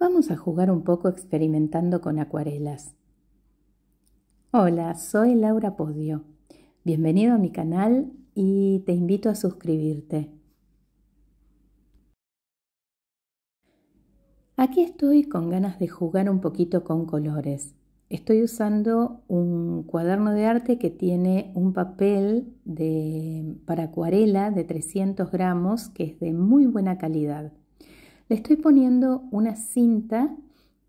Vamos a jugar un poco experimentando con acuarelas. Hola, soy Laura Podio. Bienvenido a mi canal y te invito a suscribirte. Aquí estoy con ganas de jugar un poquito con colores. Estoy usando un cuaderno de arte que tiene un papel para acuarela de 300 gramos que es de muy buena calidad. Le estoy poniendo una cinta,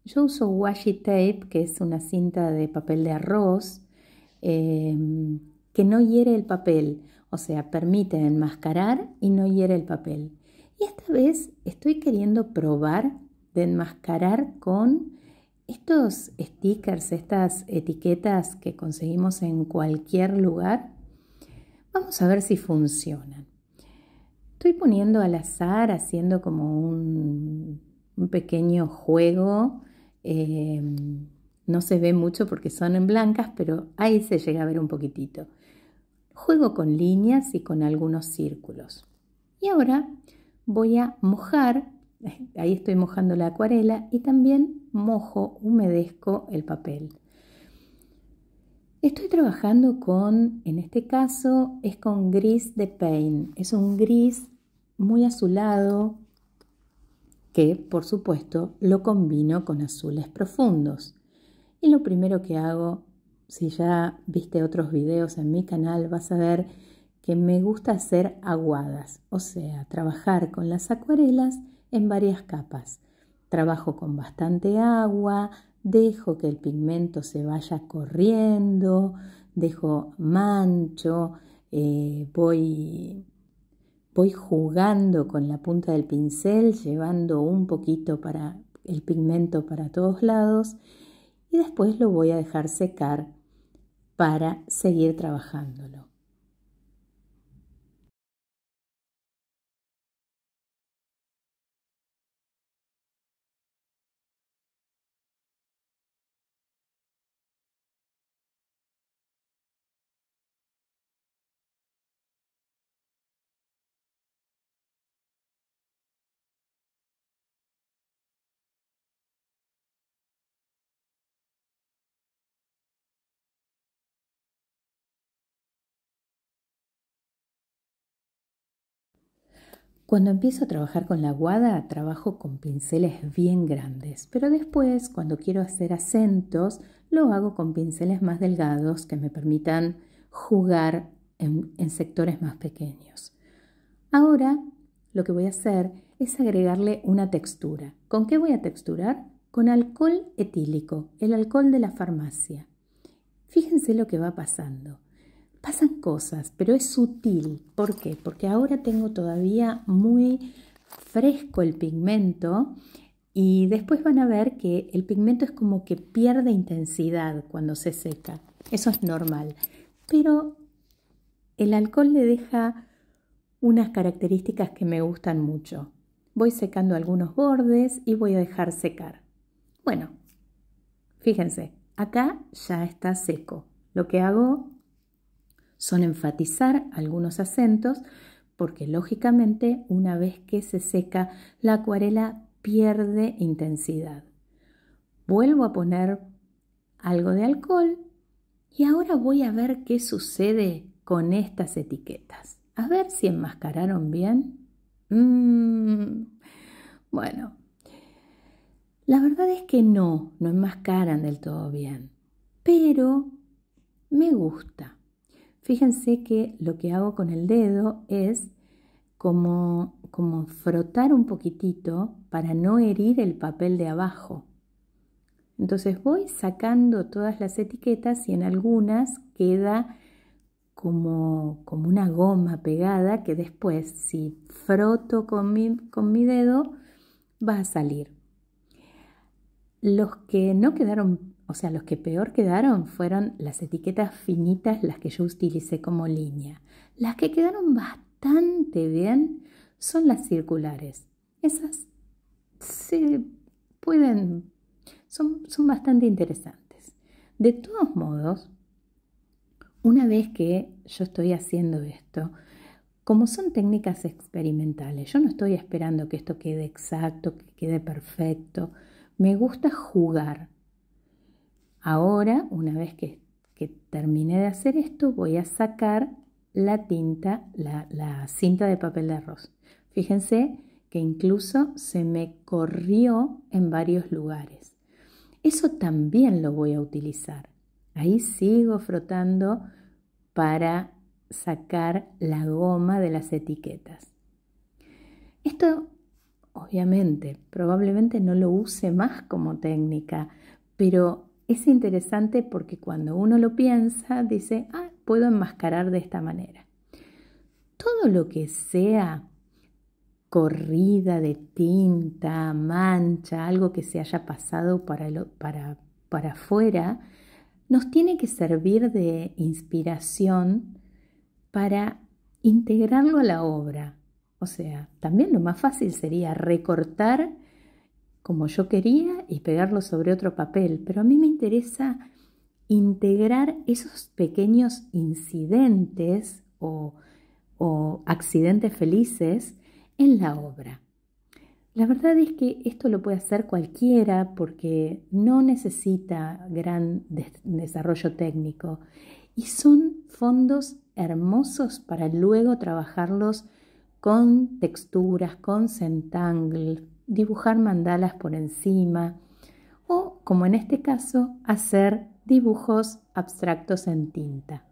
yo uso washi tape, que es una cinta de papel de arroz, em, que no hiere el papel, o sea, permite enmascarar y no hiere el papel. Y esta vez estoy queriendo probar de enmascarar con estos stickers, estas etiquetas que conseguimos en cualquier lugar. Vamos a ver si funcionan estoy poniendo al azar, haciendo como un, pequeño juego. Em, no se ve mucho porque son en blancas, pero ahí se llega a ver un poquitito. Juego con líneas y con algunos círculos. Y ahora voy a mojar, ahí estoy mojando la acuarela y también mojo, humedezco el papel. Estoy trabajando con, en este caso, es con gris de paint. Es un gris muy azulado que, por supuesto, lo combino con azules profundos. Y lo primero que hago, si ya viste otros videos en mi canal, vas a ver que me gusta hacer aguadas, o sea, trabajar con las acuarelas en varias capas. Trabajo con bastante agua, dejo que el pigmento se vaya corriendo, dejo mancho, eh, voy, voy jugando con la punta del pincel, llevando un poquito para el pigmento para todos lados y después lo voy a dejar secar para seguir trabajándolo. Cuando empiezo a trabajar con la guada, trabajo con pinceles bien grandes, pero después, cuando quiero hacer acentos, lo hago con pinceles más delgados que me permitan jugar en, sectores más pequeños. Ahora, lo que voy a hacer es agregarle una textura. ¿Con qué voy a texturar? Con alcohol etílico, el alcohol de la farmacia. Fíjense lo que va pasando pasan cosas, pero es sutil. ¿Por qué? Porque ahora tengo todavía muy fresco el pigmento y después van a ver que el pigmento es como que pierde intensidad cuando se seca. Eso es normal. Pero el alcohol le deja unas características que me gustan mucho. Voy secando algunos bordes y voy a dejar secar. Bueno, fíjense, acá ya está seco. Lo que hago son enfatizar algunos acentos porque lógicamente una vez que se seca la acuarela pierde intensidad. Vuelvo a poner algo de alcohol y ahora voy a ver qué sucede con estas etiquetas. A ver si enmascararon bien. Mm, bueno, la verdad es que no, no enmascaran del todo bien, pero me gusta. Fíjense que lo que hago con el dedo es como, como frotar un poquitito para no herir el papel de abajo. Entonces voy sacando todas las etiquetas y en algunas queda como, como una goma pegada que después si froto con mi, con mi dedo va a salir. Los que no quedaron o sea, los que peor quedaron fueron las etiquetas finitas, las que yo utilicé como línea. Las que quedaron bastante bien son las circulares. Esas se pueden, son, son bastante interesantes. De todos modos, una vez que yo estoy haciendo esto, como son técnicas experimentales, yo no estoy esperando que esto quede exacto, que quede perfecto. Me gusta jugar Ahora, una vez que, terminé termine de hacer esto, voy a sacar la tinta, la, la cinta de papel de arroz. Fíjense que incluso se me corrió en varios lugares. Eso también lo voy a utilizar. Ahí sigo frotando para sacar la goma de las etiquetas. Esto, obviamente, probablemente no lo use más como técnica, pero es interesante porque cuando uno lo piensa, dice, ah, puedo enmascarar de esta manera. Todo lo que sea corrida de tinta, mancha, algo que se haya pasado para, para, para afuera, nos tiene que servir de inspiración para integrarlo a la obra. O sea, también lo más fácil sería recortar como yo quería y pegarlo sobre otro papel, pero a mí me interesa integrar esos pequeños incidentes o, accidentes felices en la obra. La verdad es que esto lo puede hacer cualquiera porque no necesita gran desarrollo técnico y son fondos hermosos para luego trabajarlos con texturas, con centangles, dibujar mandalas por encima o, como en este caso, hacer dibujos abstractos en tinta.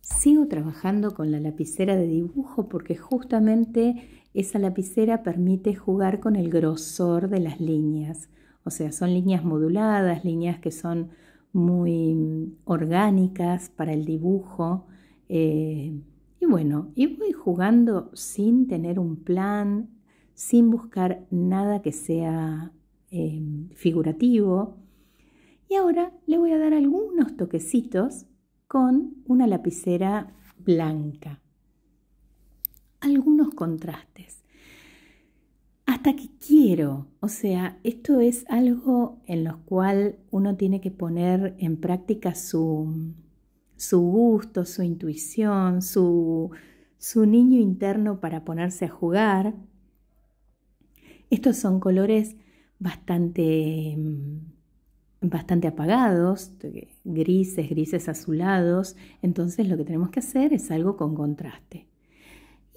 Sigo trabajando con la lapicera de dibujo porque justamente esa lapicera permite jugar con el grosor de las líneas. O sea, son líneas moduladas, líneas que son muy mm, orgánicas para el dibujo. Eh, y bueno, y voy jugando sin tener un plan, sin buscar nada que sea em, figurativo. Y ahora le voy a dar algunos toquecitos con una lapicera blanca. Algunos contrastes hasta que quiero. O sea, esto es algo en lo cual uno tiene que poner en práctica su, gusto, su intuición, su, su niño interno para ponerse a jugar. Estos son colores bastante, bastante apagados, grises, grises azulados. Entonces lo que tenemos que hacer es algo con contraste.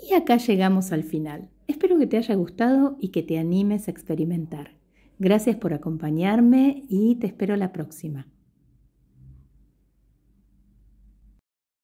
Y acá llegamos al final. Espero que te haya gustado y que te animes a experimentar. Gracias por acompañarme y te espero la próxima.